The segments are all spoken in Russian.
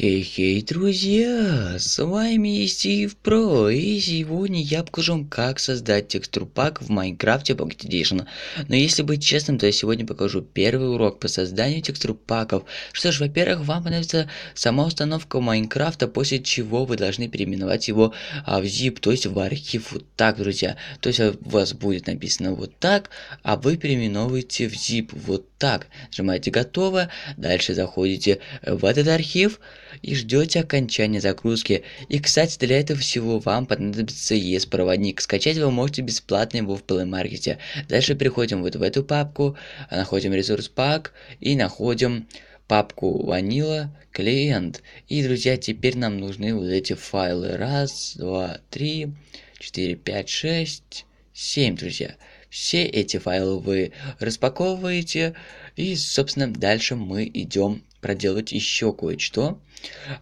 Эй, хей друзья, с вами Стив Про, и сегодня я покажу вам, как создать пак в Майнкрафте Pocket Edition. Но если быть честным, то я сегодня покажу первый урок по созданию паков. Что ж, во-первых, вам понадобится сама установка Майнкрафта, после чего вы должны переименовать его а, в zip, то есть в архив, вот так, друзья. То есть а, у вас будет написано вот так, а вы переименовываете в zip, вот так. Нажимаете «Готово», дальше заходите в этот архив, и ждете окончания загрузки. И, кстати, для этого всего вам понадобится ES-проводник. Скачать вы можете бесплатно его в Play Market. Дальше переходим вот в эту папку, находим ресурс пак и находим папку ванила клиент. И, друзья, теперь нам нужны вот эти файлы. Раз, два, три, четыре, пять, шесть, семь, друзья. Все эти файлы вы распаковываете. И, собственно, дальше мы идем проделать еще кое-что.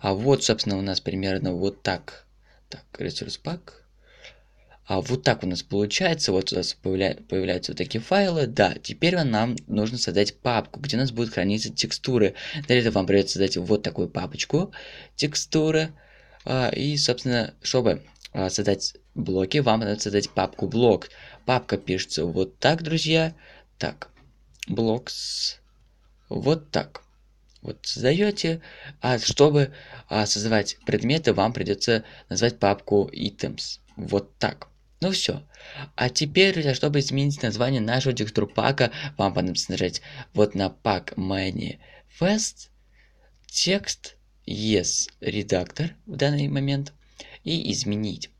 А вот, собственно, у нас примерно вот так. Так, ресурс пак. А вот так у нас получается, вот у нас появля... появляются вот такие файлы. Да, теперь нам нужно создать папку, где у нас будут храниться текстуры. Для этого вам придется создать вот такую папочку текстуры. А, и, собственно, чтобы а, создать блоки, вам надо создать папку блок. Папка пишется вот так, друзья. Так, блокс. Вот так вот создаете, а чтобы а, создавать предметы, вам придется назвать папку items. Вот так. Ну все. А теперь, друзья, чтобы изменить название нашего текстур-пака, вам понадобится нажать вот на пак Manifest текст yes редактор в данный момент и изменить.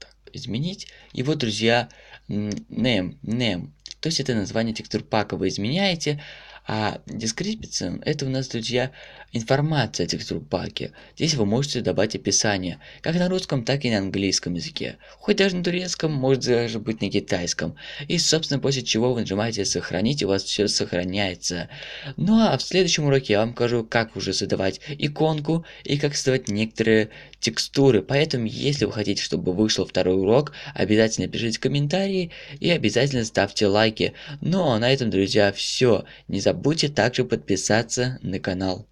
Так, изменить вот, друзья, name, name. То есть это название текстур пака вы изменяете, а description – это у нас, друзья, информация о текстурпаке. Здесь вы можете добавить описание, как на русском, так и на английском языке. Хоть даже на турецком, может даже быть на китайском. И, собственно, после чего вы нажимаете «Сохранить», и у вас все сохраняется. Ну а в следующем уроке я вам покажу, как уже создавать иконку и как создавать некоторые текстуры. Поэтому, если вы хотите, чтобы вышел второй урок, обязательно пишите комментарии и обязательно ставьте лайки. Ну а на этом, друзья, все. Не забывайте забудьте также подписаться на канал.